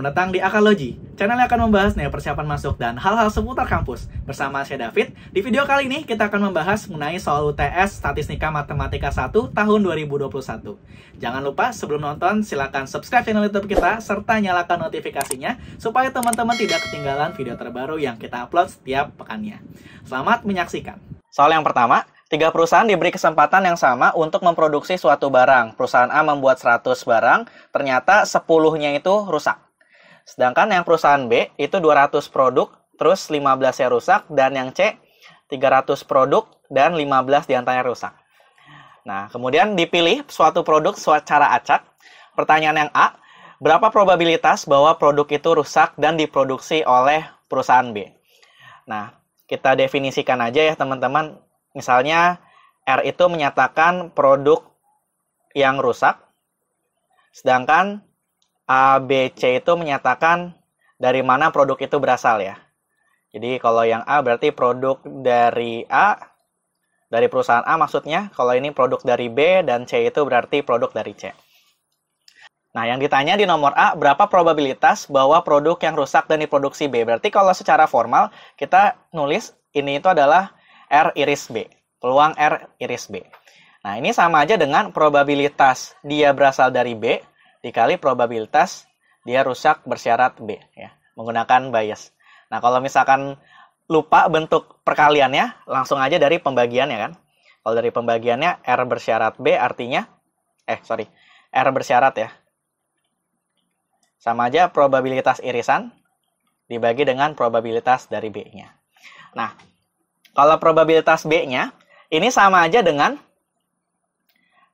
datang di Akalogi. Channel yang akan membahasnya persiapan masuk dan hal-hal seputar kampus. Bersama saya David, di video kali ini kita akan membahas mengenai soal UTS Statistika Matematika 1 tahun 2021. Jangan lupa sebelum nonton silakan subscribe channel YouTube kita serta nyalakan notifikasinya supaya teman-teman tidak ketinggalan video terbaru yang kita upload setiap pekannya. Selamat menyaksikan. Soal yang pertama, Tiga perusahaan diberi kesempatan yang sama untuk memproduksi suatu barang. Perusahaan A membuat 100 barang, ternyata 10-nya itu rusak. Sedangkan yang perusahaan B itu 200 produk, terus 15 yang rusak, dan yang C 300 produk dan 15 diantaranya rusak. Nah, kemudian dipilih suatu produk secara acak. Pertanyaan yang A, berapa probabilitas bahwa produk itu rusak dan diproduksi oleh perusahaan B? Nah, kita definisikan aja ya teman-teman. Misalnya R itu menyatakan produk yang rusak, sedangkan A, B, C itu menyatakan dari mana produk itu berasal ya. Jadi kalau yang A berarti produk dari A, dari perusahaan A maksudnya. Kalau ini produk dari B dan C itu berarti produk dari C. Nah, yang ditanya di nomor A, berapa probabilitas bahwa produk yang rusak dan diproduksi B? Berarti kalau secara formal, kita nulis ini itu adalah R iris B. Peluang R iris B. Nah, ini sama aja dengan probabilitas dia berasal dari B dikali probabilitas dia rusak bersyarat B ya, menggunakan bias. Nah, kalau misalkan lupa bentuk perkaliannya, langsung aja dari pembagiannya kan. Kalau dari pembagiannya R bersyarat B artinya eh sorry, R bersyarat ya. Sama aja probabilitas irisan dibagi dengan probabilitas dari B-nya. Nah, kalau probabilitas B-nya ini sama aja dengan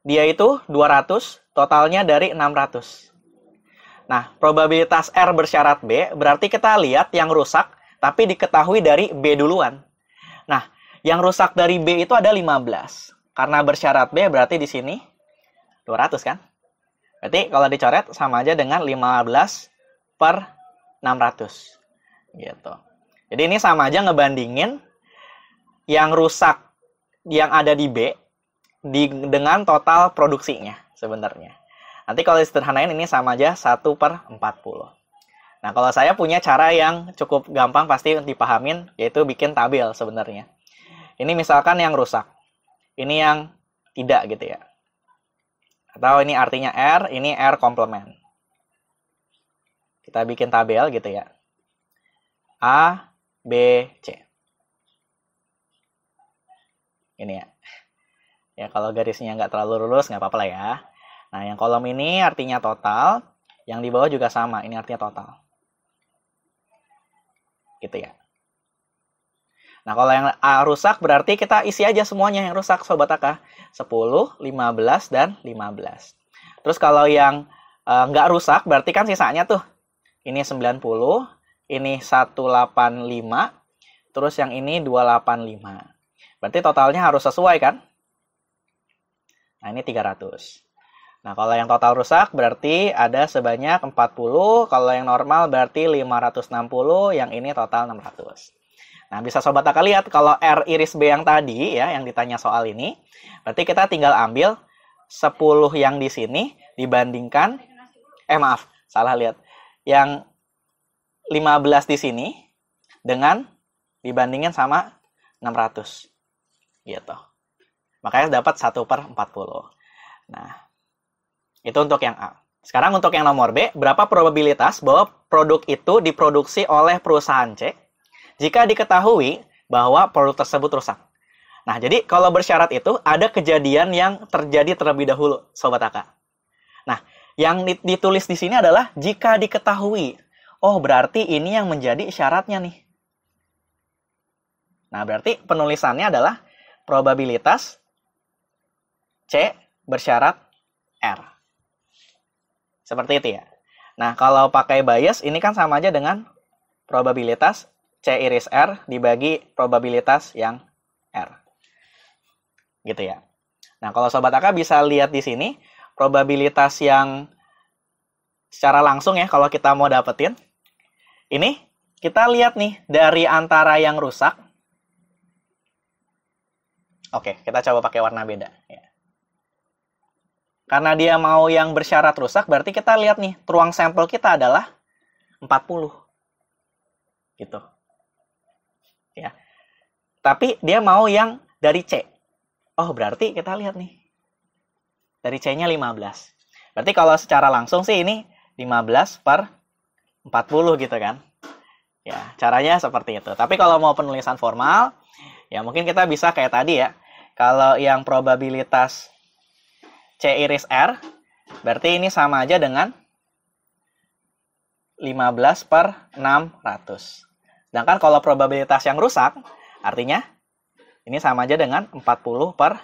dia itu 200 Totalnya dari 600. Nah, probabilitas R bersyarat B berarti kita lihat yang rusak tapi diketahui dari B duluan. Nah, yang rusak dari B itu ada 15. Karena bersyarat B berarti di sini 200 kan? Berarti kalau dicoret sama aja dengan 15 per 600. Gitu. Jadi ini sama aja ngebandingin yang rusak yang ada di B dengan total produksinya sebenarnya. Nanti kalau sederhanain ini sama aja 1 per 40. Nah, kalau saya punya cara yang cukup gampang pasti dipahamin, yaitu bikin tabel sebenarnya. Ini misalkan yang rusak. Ini yang tidak gitu ya. Atau ini artinya R, ini R komplement. Kita bikin tabel gitu ya. A, B, C. Ini ya. Ya, kalau garisnya nggak terlalu lurus, nggak apa-apa lah ya. Nah, yang kolom ini artinya total. Yang di bawah juga sama, ini artinya total. Gitu ya. Nah, kalau yang A rusak berarti kita isi aja semuanya yang rusak, Sobat Aka. 10, 15, dan 15. Terus kalau yang e, nggak rusak berarti kan sisanya tuh. Ini 90, ini 185, terus yang ini 285. Berarti totalnya harus sesuai kan? Nah, ini 300. Nah, kalau yang total rusak berarti ada sebanyak 40, kalau yang normal berarti 560, yang ini total 600. Nah, bisa sobat akan lihat kalau R iris B yang tadi ya yang ditanya soal ini, berarti kita tinggal ambil 10 yang di sini dibandingkan eh maaf, salah lihat. Yang 15 di sini dengan dibandingkan sama 600. Gitu. Makanya dapat 1 per 40. Nah, itu untuk yang A. Sekarang untuk yang nomor B, berapa probabilitas bahwa produk itu diproduksi oleh perusahaan C jika diketahui bahwa produk tersebut rusak? Nah, jadi kalau bersyarat itu ada kejadian yang terjadi terlebih dahulu, Sobat Aka. Nah, yang ditulis di sini adalah jika diketahui. Oh, berarti ini yang menjadi syaratnya nih. Nah, berarti penulisannya adalah probabilitas C bersyarat R. Seperti itu ya. Nah, kalau pakai bias ini kan sama aja dengan probabilitas C iris R dibagi probabilitas yang R. Gitu ya. Nah, kalau sobat Aka bisa lihat di sini probabilitas yang secara langsung ya kalau kita mau dapetin. Ini kita lihat nih dari antara yang rusak. Oke, kita coba pakai warna beda ya. Karena dia mau yang bersyarat rusak, berarti kita lihat nih, ruang sampel kita adalah 40. Gitu. Ya. Tapi dia mau yang dari C. Oh, berarti kita lihat nih. Dari C-nya 15. Berarti kalau secara langsung sih ini 15 per 40 gitu kan. Ya, caranya seperti itu. Tapi kalau mau penulisan formal, ya mungkin kita bisa kayak tadi ya. Kalau yang probabilitas C iris R. Berarti ini sama aja dengan 15 per 600. Sedangkan kalau probabilitas yang rusak, artinya ini sama aja dengan 40 per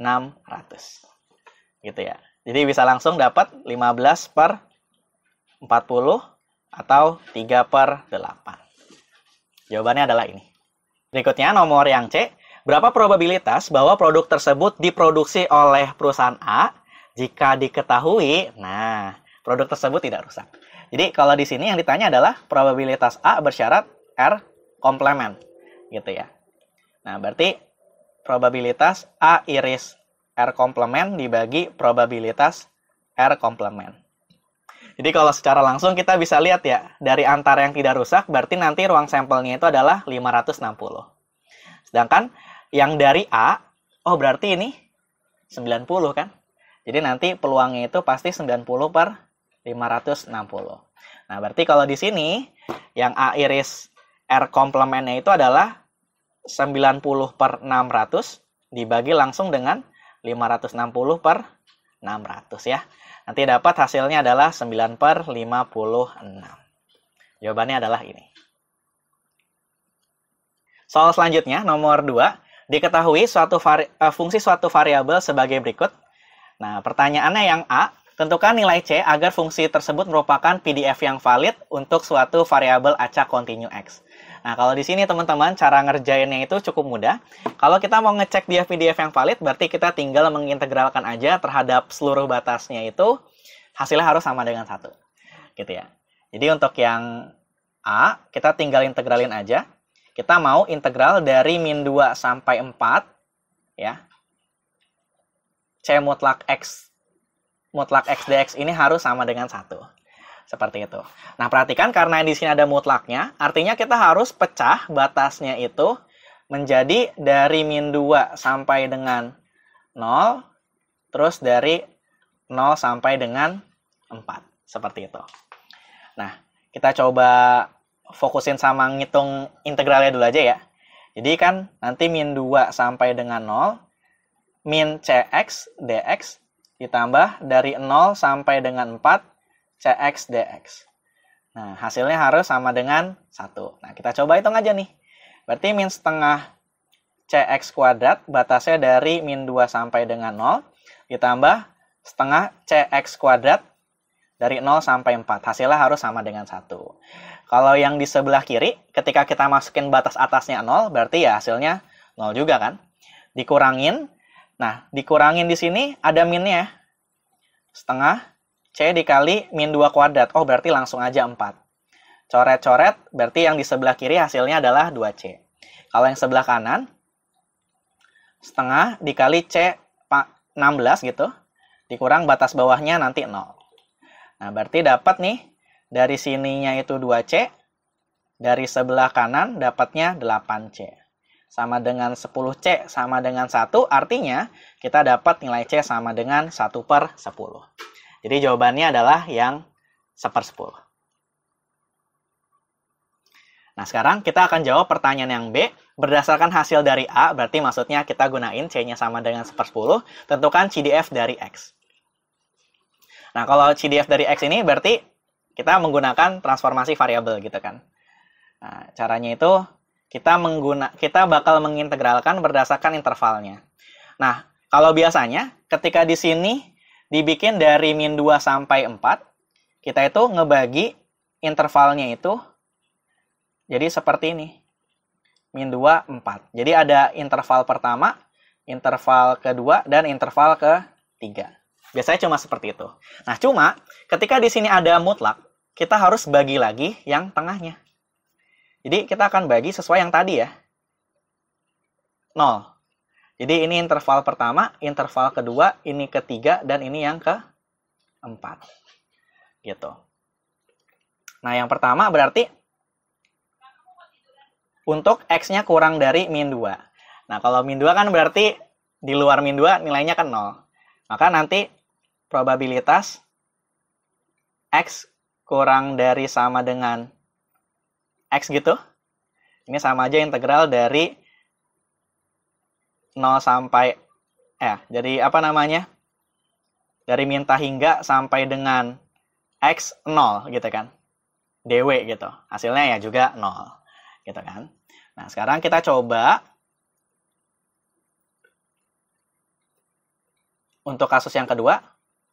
600. Gitu ya. Jadi bisa langsung dapat 15 per 40 atau 3 per 8. Jawabannya adalah ini. Berikutnya nomor yang C, berapa probabilitas bahwa produk tersebut diproduksi oleh perusahaan A jika diketahui, nah, produk tersebut tidak rusak. Jadi kalau di sini yang ditanya adalah probabilitas A bersyarat R komplement, gitu ya. Nah, berarti probabilitas A iris R komplement dibagi probabilitas R komplement. Jadi kalau secara langsung kita bisa lihat ya, dari antara yang tidak rusak berarti nanti ruang sampelnya itu adalah 560. Sedangkan yang dari A, oh berarti ini 90 kan? Jadi nanti peluangnya itu pasti 90 per 560. Nah, berarti kalau di sini yang A iris R komplemennya itu adalah 90 per 600 dibagi langsung dengan 560 per 600 ya. Nanti dapat hasilnya adalah 9 per 56. Jawabannya adalah ini. Soal selanjutnya, nomor 2. Diketahui suatu vari, uh, fungsi suatu variabel sebagai berikut. Nah, pertanyaannya yang A, tentukan nilai C agar fungsi tersebut merupakan PDF yang valid untuk suatu variabel acak continue X. Nah, kalau di sini teman-teman cara ngerjainnya itu cukup mudah. Kalau kita mau ngecek dia PDF yang valid, berarti kita tinggal mengintegralkan aja terhadap seluruh batasnya itu hasilnya harus sama dengan satu. Gitu ya. Jadi untuk yang A, kita tinggal integralin aja. Kita mau integral dari min 2 sampai 4, ya. C mutlak X mutlak X dx ini harus sama dengan 1. Seperti itu. Nah, perhatikan karena di sini ada mutlaknya, artinya kita harus pecah batasnya itu menjadi dari min 2 sampai dengan 0, terus dari 0 sampai dengan 4. Seperti itu. Nah, kita coba fokusin sama ngitung integralnya dulu aja ya. Jadi kan nanti min 2 sampai dengan 0, min cx dx ditambah dari 0 sampai dengan 4 cx dx. Nah, hasilnya harus sama dengan 1. Nah, kita coba hitung aja nih. Berarti min setengah cx kuadrat batasnya dari min 2 sampai dengan 0 ditambah setengah cx kuadrat dari 0 sampai 4. Hasilnya harus sama dengan 1. Kalau yang di sebelah kiri, ketika kita masukin batas atasnya 0, berarti ya hasilnya 0 juga kan. Dikurangin. Nah, dikurangin di sini ada minnya. Setengah C dikali min 2 kuadrat. Oh, berarti langsung aja 4. Coret-coret, berarti yang di sebelah kiri hasilnya adalah 2C. Kalau yang sebelah kanan, setengah dikali C 16 gitu, dikurang batas bawahnya nanti 0. Nah, berarti dapat nih dari sininya itu 2C, dari sebelah kanan dapatnya 8C. Sama dengan 10C sama dengan 1, artinya kita dapat nilai C sama dengan 1 per 10. Jadi jawabannya adalah yang 1 per 10. Nah, sekarang kita akan jawab pertanyaan yang B. Berdasarkan hasil dari A, berarti maksudnya kita gunain C-nya sama dengan 1 per 10, tentukan CDF dari X. Nah, kalau CDF dari X ini berarti kita menggunakan transformasi variabel gitu kan. Nah, caranya itu kita mengguna kita bakal mengintegralkan berdasarkan intervalnya. Nah, kalau biasanya ketika di sini dibikin dari min 2 sampai 4, kita itu ngebagi intervalnya itu jadi seperti ini. Min 2, 4. Jadi ada interval pertama, interval kedua, dan interval ketiga. Biasanya cuma seperti itu. Nah, cuma ketika di sini ada mutlak, kita harus bagi lagi yang tengahnya. Jadi kita akan bagi sesuai yang tadi ya. 0. Jadi ini interval pertama, interval kedua, ini ketiga, dan ini yang keempat. Gitu. Nah yang pertama berarti untuk x-nya kurang dari min 2. Nah kalau min 2 kan berarti di luar min 2 nilainya kan 0. Maka nanti probabilitas x kurang dari sama dengan X gitu. Ini sama aja integral dari 0 sampai eh ya, dari apa namanya? Dari minta hingga sampai dengan X 0 gitu kan. DW gitu. Hasilnya ya juga 0 gitu kan. Nah, sekarang kita coba untuk kasus yang kedua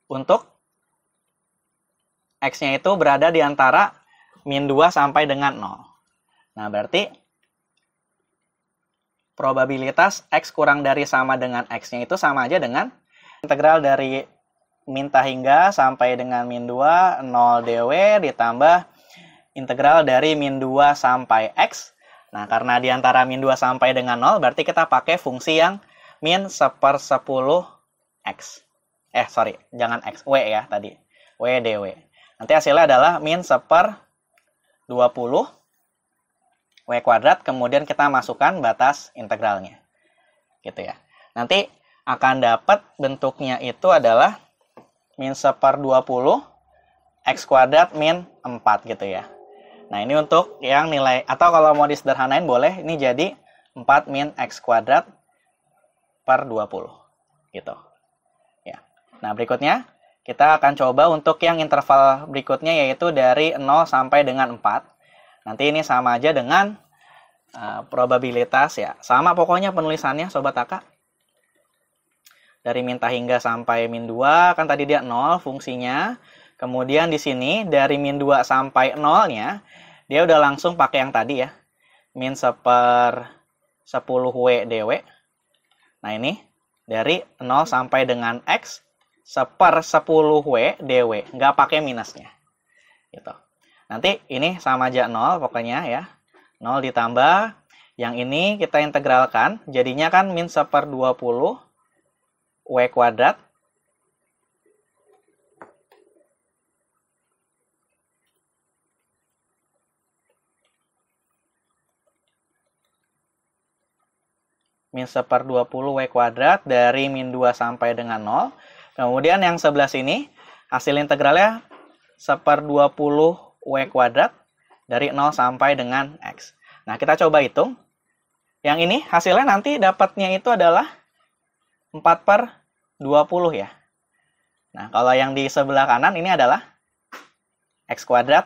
untuk X-nya itu berada di antara min 2 sampai dengan 0. Nah, berarti probabilitas X kurang dari sama dengan X-nya itu sama aja dengan integral dari minta hingga sampai dengan min 2 0 dw ditambah integral dari min 2 sampai x. Nah, karena di antara min 2 sampai dengan 0, berarti kita pakai fungsi yang min 1 per 10 x. Eh, sorry, jangan x, w ya tadi. w dw. Nanti hasilnya adalah min seper 20 W kuadrat, kemudian kita masukkan batas integralnya. Gitu ya. Nanti akan dapat bentuknya itu adalah min seper 20 X kuadrat min 4 gitu ya. Nah ini untuk yang nilai, atau kalau mau disederhanain boleh, ini jadi 4 min X kuadrat per 20 gitu. Ya. Nah berikutnya, kita akan coba untuk yang interval berikutnya yaitu dari 0 sampai dengan 4. Nanti ini sama aja dengan uh, probabilitas ya. Sama pokoknya penulisannya Sobat Aka. Dari minta hingga sampai min 2 kan tadi dia 0 fungsinya. Kemudian di sini dari min 2 sampai 0-nya dia udah langsung pakai yang tadi ya. Min seper 10 W DW. Nah ini dari 0 sampai dengan X seper 10W DW, nggak pakai minusnya. Gitu. Nanti ini sama aja 0 pokoknya ya. 0 ditambah, yang ini kita integralkan, jadinya kan min seper 20 W kuadrat min 1 per 20 W kuadrat dari min 2 sampai dengan 0 Kemudian yang sebelah sini, hasil integralnya seper 20 W kuadrat dari 0 sampai dengan X. Nah, kita coba hitung. Yang ini hasilnya nanti dapatnya itu adalah 4 per 20 ya. Nah, kalau yang di sebelah kanan ini adalah X kuadrat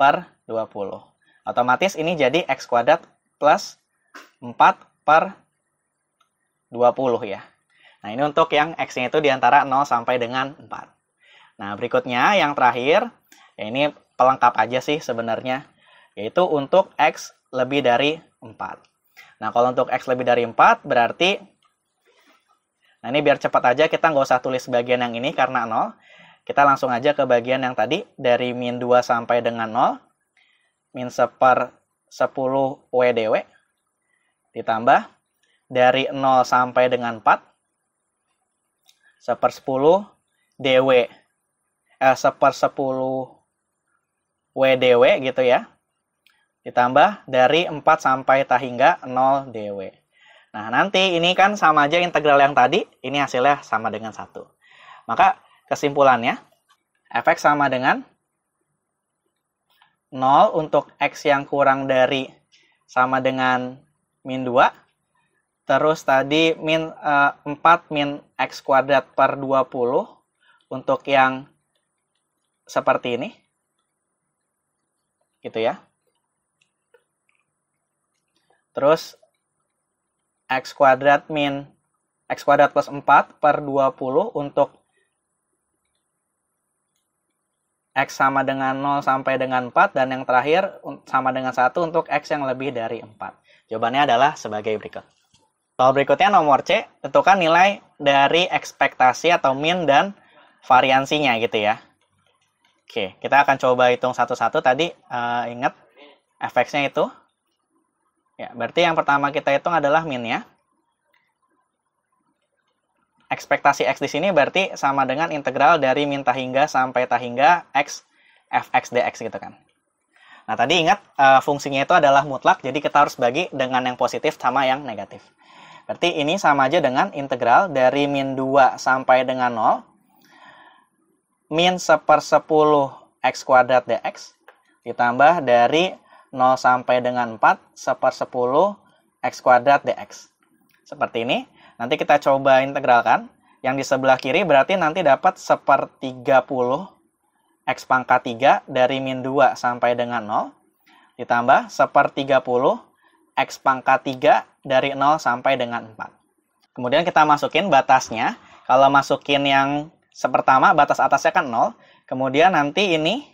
per 20. Otomatis ini jadi X kuadrat plus 4 per 20 ya. Nah, ini untuk yang X-nya itu di antara 0 sampai dengan 4. Nah, berikutnya yang terakhir, ya ini pelengkap aja sih sebenarnya, yaitu untuk X lebih dari 4. Nah, kalau untuk X lebih dari 4, berarti, nah ini biar cepat aja, kita nggak usah tulis bagian yang ini karena 0. Kita langsung aja ke bagian yang tadi, dari min 2 sampai dengan 0, min per 10 WDW, ditambah dari 0 sampai dengan 4, sepersepuluh DW eh, sepersepuluh WDW gitu ya ditambah dari 4 sampai hingga 0 DW. Nah, nanti ini kan sama aja integral yang tadi, ini hasilnya sama dengan 1. Maka kesimpulannya, efek sama dengan 0 untuk x yang kurang dari sama dengan min 2, Terus tadi min uh, eh, 4 min x kuadrat per 20 untuk yang seperti ini. Gitu ya. Terus x kuadrat min x kuadrat plus 4 per 20 untuk X sama dengan 0 sampai dengan 4 dan yang terakhir sama dengan 1 untuk X yang lebih dari 4. Jawabannya adalah sebagai berikut. Soal berikutnya nomor C, tentukan nilai dari ekspektasi atau min dan variansinya gitu ya. Oke, kita akan coba hitung satu-satu tadi. Uh, ingat, fx-nya itu. Ya, berarti yang pertama kita hitung adalah min ya. Ekspektasi x di sini berarti sama dengan integral dari min hingga sampai hingga x fx dx gitu kan. Nah, tadi ingat uh, fungsinya itu adalah mutlak, jadi kita harus bagi dengan yang positif sama yang negatif. Berarti ini sama aja dengan integral dari min 2 sampai dengan 0 min 1 per 10 x kuadrat dx ditambah dari 0 sampai dengan 4 1 per 10 x kuadrat dx. Seperti ini. Nanti kita coba integralkan. Yang di sebelah kiri berarti nanti dapat 1 per 30 x pangkat 3 dari min 2 sampai dengan 0 ditambah 1 per 30 X pangkat 3 dari 0 sampai dengan 4. Kemudian kita masukin batasnya. Kalau masukin yang pertama, batas atasnya kan 0. Kemudian nanti ini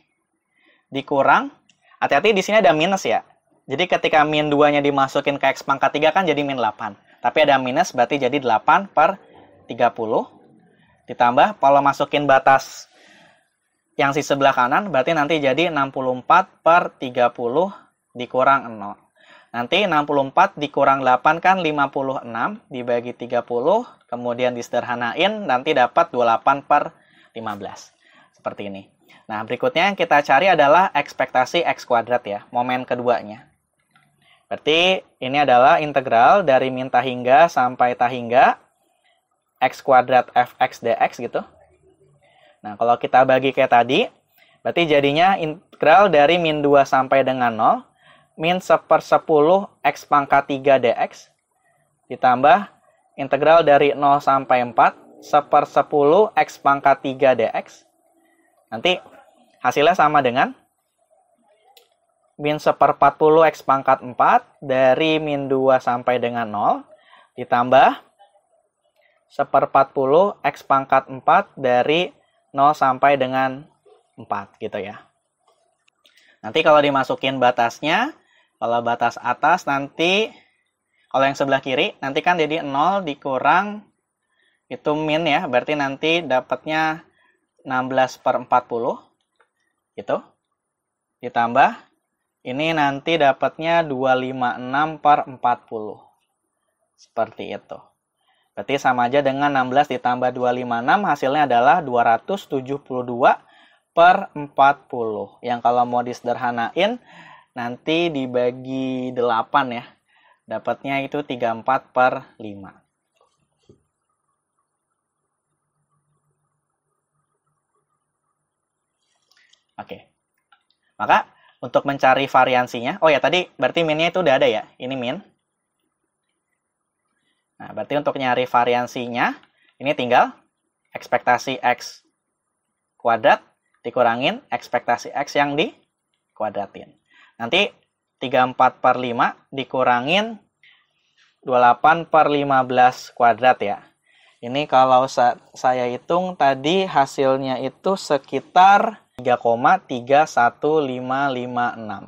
dikurang. Hati-hati di sini ada minus ya. Jadi ketika min 2-nya dimasukin ke X pangkat 3 kan jadi min 8. Tapi ada minus berarti jadi 8 per 30. Ditambah kalau masukin batas yang si sebelah kanan berarti nanti jadi 64 per 30 dikurang 0. Nanti 64 dikurang 8 kan 56 dibagi 30, kemudian disederhanain nanti dapat 28 per 15. Seperti ini. Nah, berikutnya yang kita cari adalah ekspektasi X kuadrat ya, momen keduanya. Berarti ini adalah integral dari min hingga sampai tak hingga X kuadrat Fx dx gitu. Nah, kalau kita bagi kayak tadi, berarti jadinya integral dari min 2 sampai dengan 0 min 1 per 10 x pangkat 3 dx ditambah integral dari 0 sampai 4 1 per 10 x pangkat 3 dx. Nanti hasilnya sama dengan min 1 per 40 x pangkat 4 dari min 2 sampai dengan 0 ditambah 1 per 40 x pangkat 4 dari 0 sampai dengan 4 gitu ya. Nanti kalau dimasukin batasnya kalau batas atas nanti, kalau yang sebelah kiri, nanti kan jadi 0 dikurang itu min ya. Berarti nanti dapatnya 16 per 40. Gitu. Ditambah, ini nanti dapatnya 256 per 40. Seperti itu. Berarti sama aja dengan 16 ditambah 256 hasilnya adalah 272 per 40. Yang kalau mau disederhanain nanti dibagi 8 ya dapatnya itu 34 per 5 Oke. Maka untuk mencari variansinya, oh ya tadi berarti minnya itu udah ada ya. Ini min. Nah, berarti untuk nyari variansinya, ini tinggal ekspektasi x kuadrat dikurangin ekspektasi x yang di dikuadratin. Nanti 34 per 5 dikurangin 28 per 15 kuadrat ya. Ini kalau saya hitung tadi hasilnya itu sekitar 3,31556.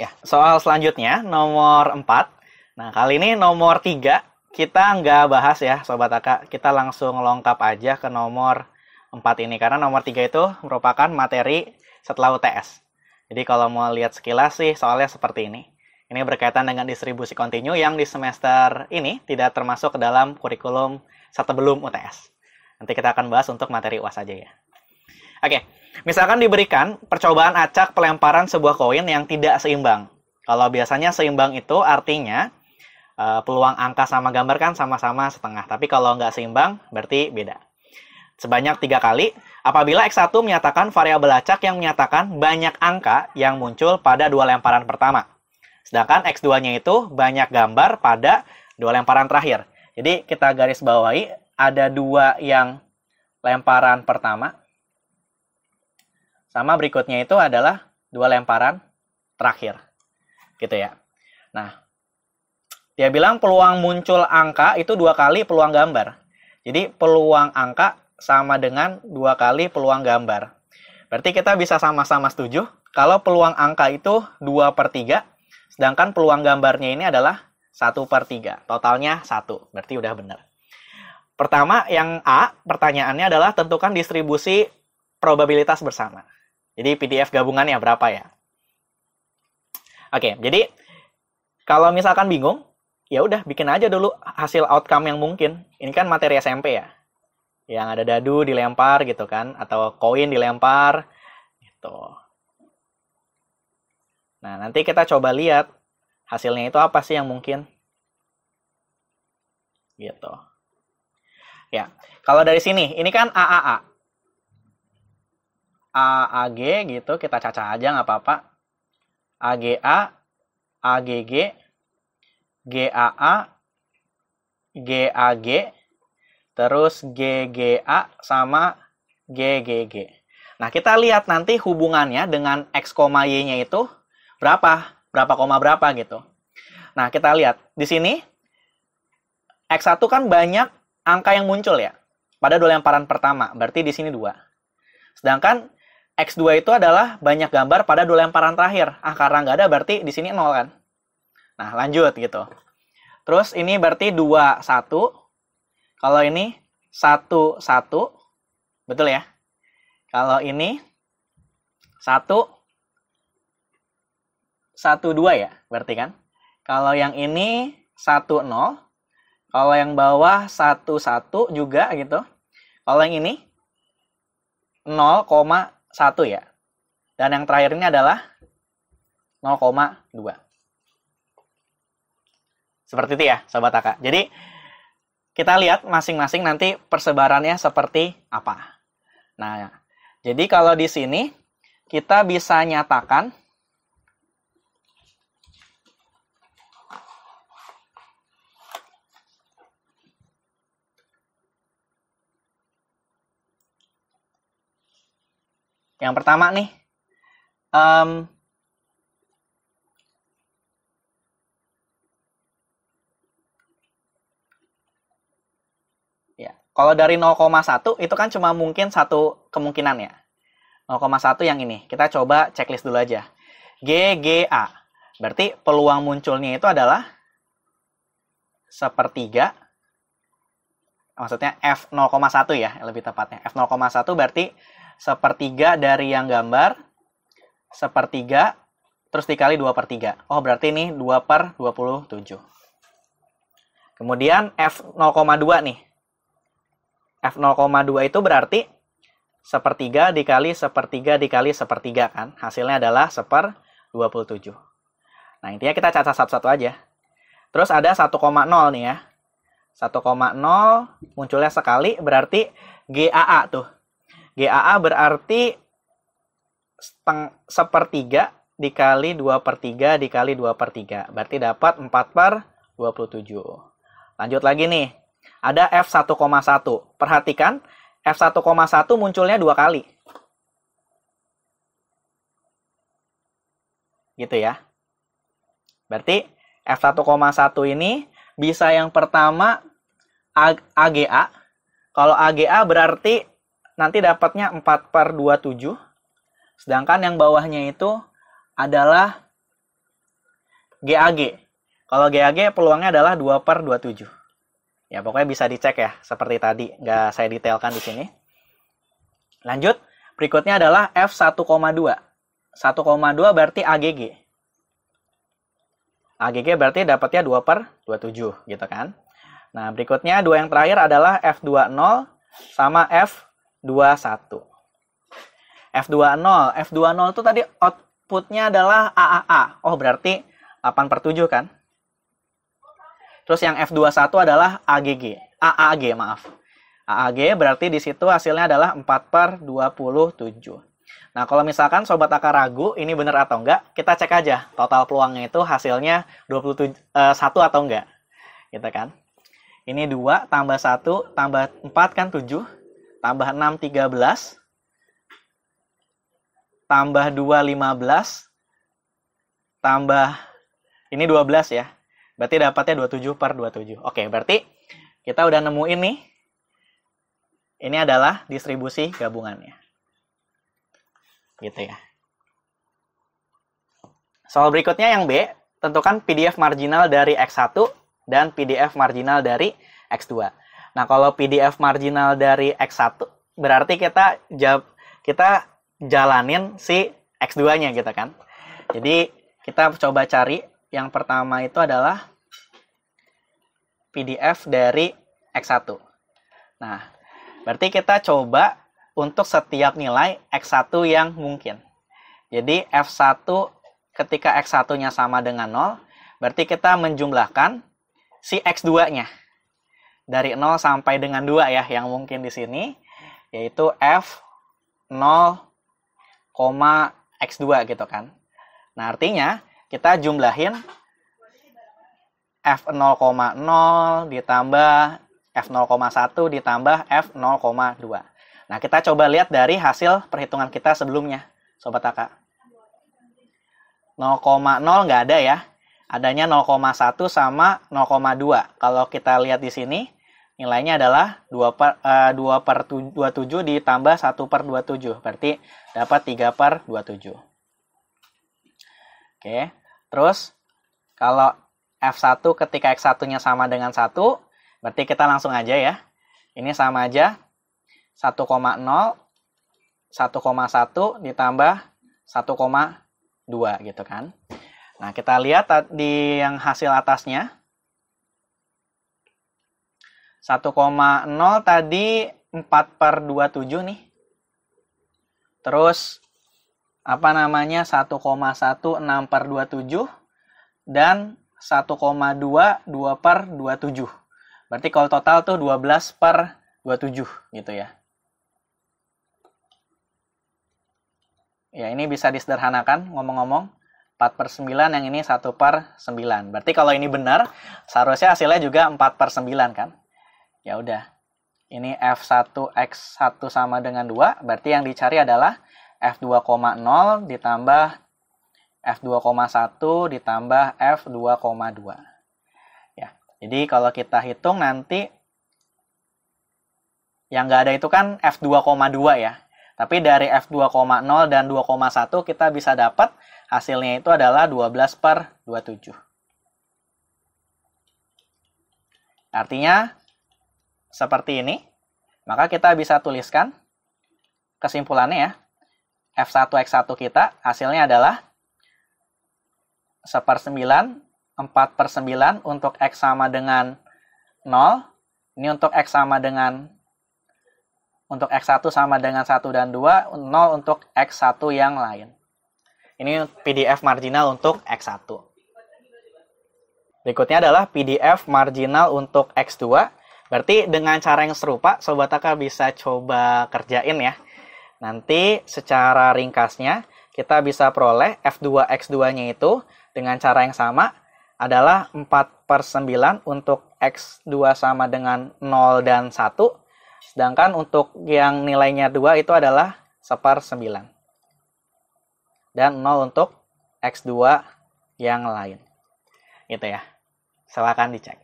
Ya, soal selanjutnya nomor 4. Nah, kali ini nomor 3 kita nggak bahas ya Sobat Aka. Kita langsung lengkap aja ke nomor 4 ini. Karena nomor 3 itu merupakan materi setelah UTS. Jadi kalau mau lihat sekilas sih soalnya seperti ini. Ini berkaitan dengan distribusi kontinu yang di semester ini tidak termasuk ke dalam kurikulum sebelum UTS. Nanti kita akan bahas untuk materi UAS aja ya. Oke, misalkan diberikan percobaan acak pelemparan sebuah koin yang tidak seimbang. Kalau biasanya seimbang itu artinya eh, peluang angka sama gambar kan sama-sama setengah. Tapi kalau nggak seimbang, berarti beda sebanyak tiga kali apabila X1 menyatakan variabel acak yang menyatakan banyak angka yang muncul pada dua lemparan pertama. Sedangkan X2-nya itu banyak gambar pada dua lemparan terakhir. Jadi kita garis bawahi ada dua yang lemparan pertama. Sama berikutnya itu adalah dua lemparan terakhir. Gitu ya. Nah, dia bilang peluang muncul angka itu dua kali peluang gambar. Jadi peluang angka sama dengan dua kali peluang gambar. Berarti kita bisa sama-sama setuju kalau peluang angka itu 2 per 3, sedangkan peluang gambarnya ini adalah 1 per 3. Totalnya 1, berarti udah benar. Pertama, yang A, pertanyaannya adalah tentukan distribusi probabilitas bersama. Jadi PDF gabungannya berapa ya? Oke, jadi kalau misalkan bingung, ya udah bikin aja dulu hasil outcome yang mungkin. Ini kan materi SMP ya yang ada dadu dilempar gitu kan atau koin dilempar gitu nah nanti kita coba lihat hasilnya itu apa sih yang mungkin gitu ya kalau dari sini ini kan AAA AAG gitu kita caca aja nggak apa-apa AGA AGG GAA GAG terus GGA sama GGG. Nah, kita lihat nanti hubungannya dengan X, Y-nya itu berapa, berapa koma berapa gitu. Nah, kita lihat di sini X1 kan banyak angka yang muncul ya pada dua lemparan pertama, berarti di sini dua. Sedangkan X2 itu adalah banyak gambar pada dua lemparan terakhir. Ah, karena nggak ada berarti di sini nol kan. Nah, lanjut gitu. Terus ini berarti 2, 1, kalau ini satu satu, betul ya? Kalau ini satu satu dua ya, berarti kan? Kalau yang ini satu nol, kalau yang bawah satu satu juga gitu. Kalau yang ini 0,1 ya. Dan yang terakhir ini adalah 0,2. Seperti itu ya, Sobat Aka. Jadi, kita lihat masing-masing nanti persebarannya seperti apa. Nah, jadi kalau di sini kita bisa nyatakan Yang pertama nih, um, Kalau dari 0,1 itu kan cuma mungkin satu kemungkinan ya. 0,1 yang ini. Kita coba checklist dulu aja. GGA. Berarti peluang munculnya itu adalah sepertiga maksudnya F 0,1 ya lebih tepatnya. F 0,1 berarti sepertiga dari yang gambar sepertiga terus dikali 2 per 3. Oh berarti ini 2 per 27. Kemudian F 0,2 nih. F 0,2 itu berarti sepertiga dikali sepertiga dikali sepertiga kan. Hasilnya adalah seper 27. Nah, intinya kita catat satu-satu aja. Terus ada 1,0 nih ya. 1,0 munculnya sekali berarti GAA tuh. GAA berarti seteng, sepertiga dikali 2 per 3 dikali 2 per 3. Berarti dapat 4 per 27. Lanjut lagi nih. Ada F1,1. Perhatikan, F1,1 munculnya dua kali. Gitu ya. Berarti F1,1 ini bisa yang pertama AGA. Kalau AGA berarti nanti dapatnya 4 per 27. Sedangkan yang bawahnya itu adalah GAG. Kalau GAG peluangnya adalah 2 per 27. Ya pokoknya bisa dicek ya seperti tadi nggak saya detailkan di sini. Lanjut berikutnya adalah f1,2. 1,2 berarti AGG. AGG berarti dapatnya 2 per 27 gitu kan. Nah, berikutnya dua yang terakhir adalah F20 sama F21. F20, F20 itu tadi outputnya adalah AAA. Oh, berarti 8 per 7 kan? Terus yang F21 adalah AGG, AAG maaf. AAG berarti di situ hasilnya adalah 4 per 27. Nah, kalau misalkan Sobat Akar ragu ini benar atau enggak, kita cek aja total peluangnya itu hasilnya 21 eh, atau enggak. Gitu kan. Ini 2 tambah 1 tambah 4 kan 7, tambah 6 13, tambah 2 15, tambah ini 12 ya, Berarti dapatnya 27 per 27. Oke, berarti kita udah nemuin nih. Ini adalah distribusi gabungannya. Gitu ya. Soal berikutnya yang B, tentukan PDF marginal dari X1 dan PDF marginal dari X2. Nah, kalau PDF marginal dari X1, berarti kita jawab, kita jalanin si X2-nya gitu kan. Jadi, kita coba cari yang pertama itu adalah PDF dari X1. Nah, berarti kita coba untuk setiap nilai X1 yang mungkin. Jadi F1 ketika X1-nya sama dengan 0, berarti kita menjumlahkan si X2-nya. Dari 0 sampai dengan 2 ya, yang mungkin di sini, yaitu F 0, X2 gitu kan. Nah, artinya kita jumlahin F 0,0 ditambah F 0,1 ditambah F 0,2. Nah, kita coba lihat dari hasil perhitungan kita sebelumnya, Sobat Taka. 0,0 nggak ada ya. Adanya 0,1 sama 0,2. Kalau kita lihat di sini, nilainya adalah 2 per, uh, eh, 2 per 27 ditambah 1 per 27. Berarti dapat 3 per 27. Oke. Terus kalau F1 ketika X1-nya sama dengan 1, berarti kita langsung aja ya. Ini sama aja. 1,0 1,1 ditambah 1,2 gitu kan. Nah, kita lihat di yang hasil atasnya. 1,0 tadi 4 per 27 nih. Terus apa namanya 1,16 per 27 dan 1,22 per 27. Berarti kalau total tuh 12 per 27 gitu ya. Ya ini bisa disederhanakan ngomong-ngomong. 4 per 9 yang ini 1 per 9. Berarti kalau ini benar seharusnya hasilnya juga 4 per 9 kan. Ya udah. Ini F1 X1 sama dengan 2. Berarti yang dicari adalah F2,0 ditambah F2,1 ditambah F2,2. Ya, jadi kalau kita hitung nanti yang nggak ada itu kan F2,2 ya. Tapi dari F2,0 dan 2,1 kita bisa dapat hasilnya itu adalah 12 per 27. Artinya seperti ini. Maka kita bisa tuliskan kesimpulannya ya. F1 X1 kita hasilnya adalah 1 per 9, 4 per 9 untuk X sama dengan 0. Ini untuk X sama dengan untuk X1 sama dengan 1 dan 2, 0 untuk X1 yang lain. Ini PDF marginal untuk X1. Berikutnya adalah PDF marginal untuk X2. Berarti dengan cara yang serupa, Sobat Taka bisa coba kerjain ya. Nanti secara ringkasnya kita bisa peroleh F2X2-nya itu dengan cara yang sama adalah 4 per 9 untuk X2 sama dengan 0 dan 1. Sedangkan untuk yang nilainya 2 itu adalah 1 per 9. Dan 0 untuk X2 yang lain. Gitu ya. Silahkan dicek.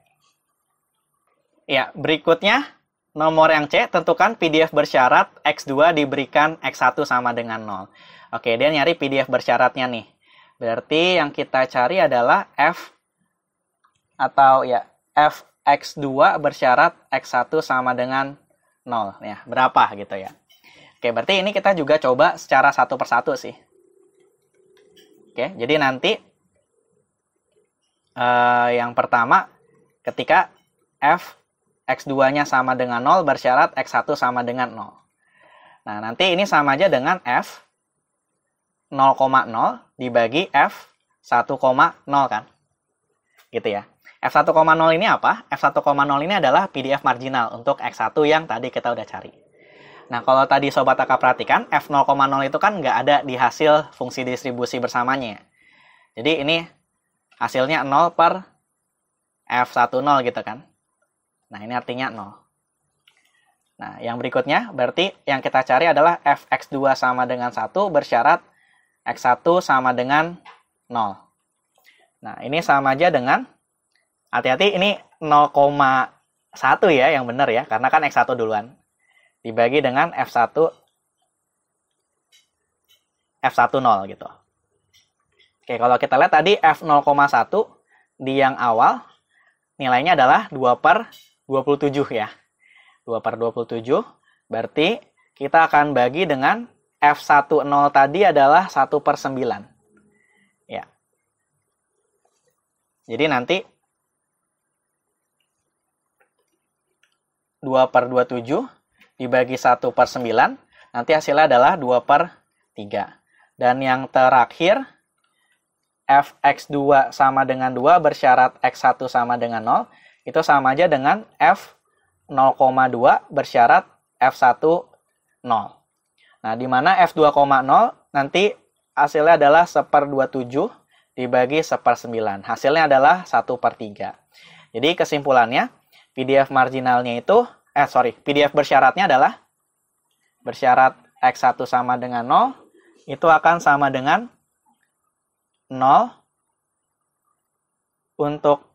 Ya, berikutnya nomor yang C, tentukan PDF bersyarat X2 diberikan X1 sama dengan 0. Oke, dia nyari PDF bersyaratnya nih. Berarti yang kita cari adalah F atau ya F X2 bersyarat X1 sama dengan 0. Ya, berapa gitu ya. Oke, berarti ini kita juga coba secara satu persatu sih. Oke, jadi nanti uh, yang pertama ketika F X2-nya sama dengan 0 bersyarat X1 sama dengan 0. Nah, nanti ini sama aja dengan F 0,0 dibagi F 1,0 kan? Gitu ya. F1,0 ini apa? F1,0 ini adalah PDF marginal untuk X1 yang tadi kita udah cari. Nah, kalau tadi Sobat Aka perhatikan, F0,0 itu kan nggak ada di hasil fungsi distribusi bersamanya. Jadi ini hasilnya 0 per F10 gitu kan. Nah, ini artinya 0. Nah, yang berikutnya berarti yang kita cari adalah fx2 sama dengan 1 bersyarat x1 sama dengan 0. Nah, ini sama aja dengan, hati-hati ini 0,1 ya yang benar ya, karena kan x1 duluan. Dibagi dengan f1, f 1 0 gitu. Oke, kalau kita lihat tadi f0,1 di yang awal nilainya adalah 2 per 27 ya. 2 per 27 berarti kita akan bagi dengan F10 tadi adalah 1 per 9. Ya. Jadi nanti 2 per 27 dibagi 1 per 9, nanti hasilnya adalah 2 per 3. Dan yang terakhir, fx2 sama dengan 2 bersyarat x1 sama dengan 0, itu sama aja dengan F 0,2 bersyarat F1 0. Nah, di mana F2,0 nanti hasilnya adalah 1 per 27 dibagi 1 per 9. Hasilnya adalah 1 per 3. Jadi kesimpulannya, PDF marginalnya itu, eh sorry, PDF bersyaratnya adalah bersyarat X1 sama dengan 0, itu akan sama dengan 0 untuk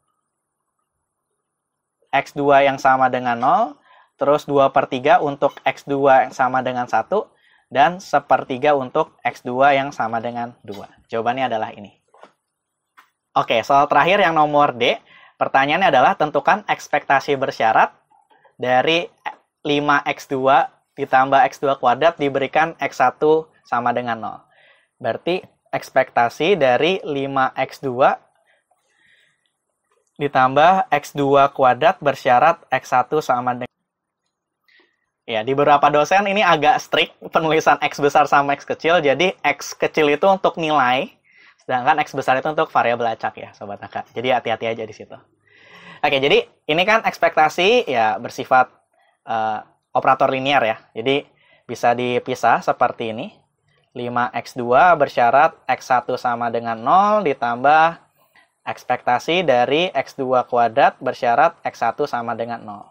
X2 yang sama dengan 0, terus 2 per 3 untuk X2 yang sama dengan 1, dan 1 per 3 untuk X2 yang sama dengan 2. Jawabannya adalah ini. Oke, soal terakhir yang nomor D. Pertanyaannya adalah tentukan ekspektasi bersyarat dari 5X2 ditambah X2 kuadrat diberikan X1 sama dengan 0. Berarti ekspektasi dari 5X2 ditambah X2 kuadrat bersyarat X1 sama dengan Ya, di beberapa dosen ini agak strict penulisan X besar sama X kecil. Jadi, X kecil itu untuk nilai, sedangkan X besar itu untuk variabel acak ya, Sobat Aka. Jadi, hati-hati aja di situ. Oke, jadi ini kan ekspektasi ya bersifat uh, operator linear ya. Jadi, bisa dipisah seperti ini. 5X2 bersyarat X1 sama dengan 0 ditambah Ekspektasi dari X2 kuadrat bersyarat X1 sama dengan 0.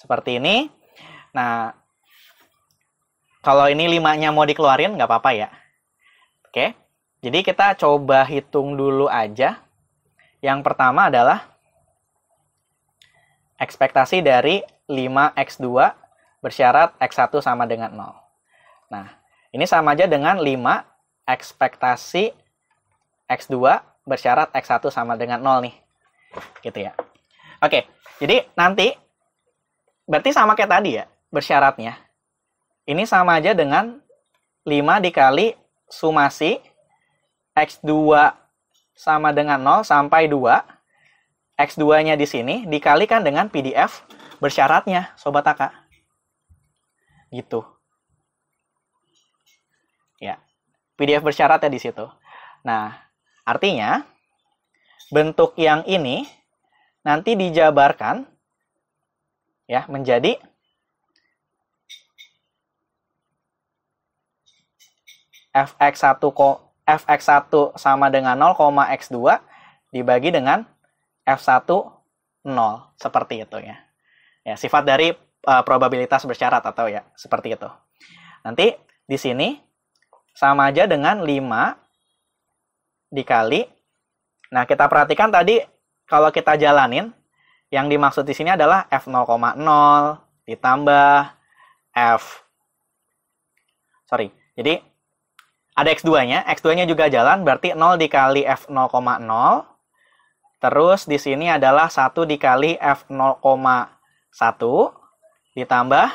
Seperti ini. Nah, kalau ini limanya mau dikeluarin, nggak apa-apa ya. Oke, jadi kita coba hitung dulu aja. Yang pertama adalah ekspektasi dari 5x2 bersyarat x1 sama dengan 0. Nah, ini sama aja dengan 5 ekspektasi x2 bersyarat X1 sama dengan 0 nih. Gitu ya. Oke, jadi nanti berarti sama kayak tadi ya bersyaratnya. Ini sama aja dengan 5 dikali sumasi X2 sama dengan 0 sampai 2. X2-nya di sini dikalikan dengan PDF bersyaratnya, Sobat Aka. Gitu. Ya. PDF bersyaratnya di situ. Nah, Artinya, bentuk yang ini nanti dijabarkan ya menjadi fx1 fx1 sama dengan 0, x2 dibagi dengan f1 0 seperti itu ya. Ya, sifat dari uh, probabilitas bersyarat atau ya seperti itu. Nanti di sini sama aja dengan 5 dikali. Nah, kita perhatikan tadi kalau kita jalanin, yang dimaksud di sini adalah F0,0 ditambah F. Sorry, jadi ada X2-nya, X2-nya juga jalan, berarti 0 dikali F0,0. Terus di sini adalah 1 dikali F0,1 ditambah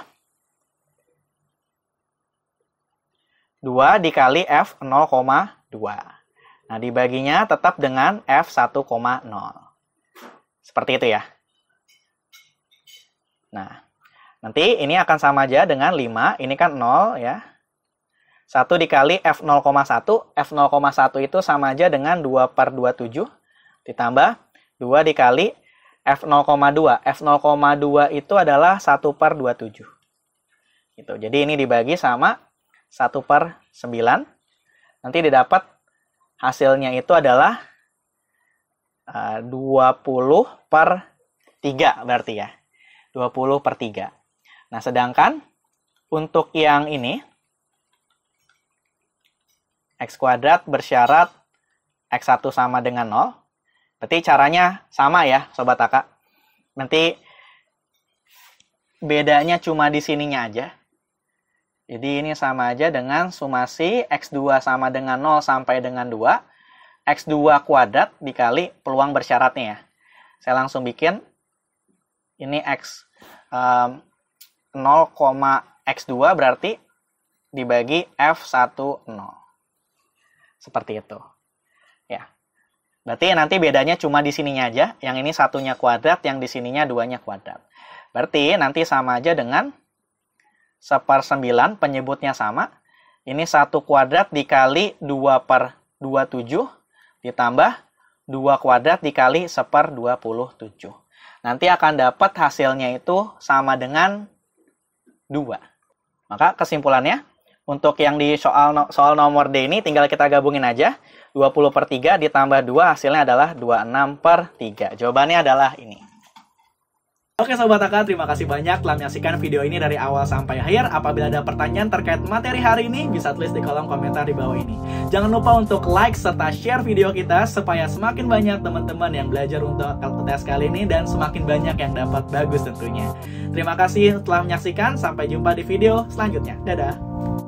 2 dikali F0,2. Nah, dibaginya tetap dengan F1,0. Seperti itu ya. Nah, nanti ini akan sama aja dengan 5, ini kan 0 ya. 1 dikali F0,1, F0,1 itu sama aja dengan 2 per 27, ditambah 2 dikali F0,2. F0,2 itu adalah 1 per 27. Gitu. Jadi ini dibagi sama 1 per 9. Nanti didapat hasilnya itu adalah eh, uh, 20 per 3 berarti ya. 20 per 3. Nah, sedangkan untuk yang ini, X kuadrat bersyarat X1 sama dengan 0. Berarti caranya sama ya, Sobat Aka. Nanti bedanya cuma di sininya aja. Jadi ini sama aja dengan sumasi X2 sama dengan 0 sampai dengan 2. X2 kuadrat dikali peluang bersyaratnya ya. Saya langsung bikin. Ini X um, 0, X2 berarti dibagi f 1 0. Seperti itu. Ya. Berarti nanti bedanya cuma di sininya aja. Yang ini satunya kuadrat, yang di sininya duanya kuadrat. Berarti nanti sama aja dengan 1 9 penyebutnya sama. Ini 1 kuadrat dikali 2 per 27 ditambah 2 kuadrat dikali 1 per 27. Nanti akan dapat hasilnya itu sama dengan 2. Maka kesimpulannya, untuk yang di soal, no, soal nomor D ini tinggal kita gabungin aja. 20 per 3 ditambah 2 hasilnya adalah 26 per 3. Jawabannya adalah ini. Oke Sobat Aka, terima kasih banyak telah menyaksikan video ini dari awal sampai akhir. Apabila ada pertanyaan terkait materi hari ini, bisa tulis di kolom komentar di bawah ini. Jangan lupa untuk like serta share video kita supaya semakin banyak teman-teman yang belajar untuk LPTS kali ini dan semakin banyak yang dapat bagus tentunya. Terima kasih telah menyaksikan, sampai jumpa di video selanjutnya. Dadah!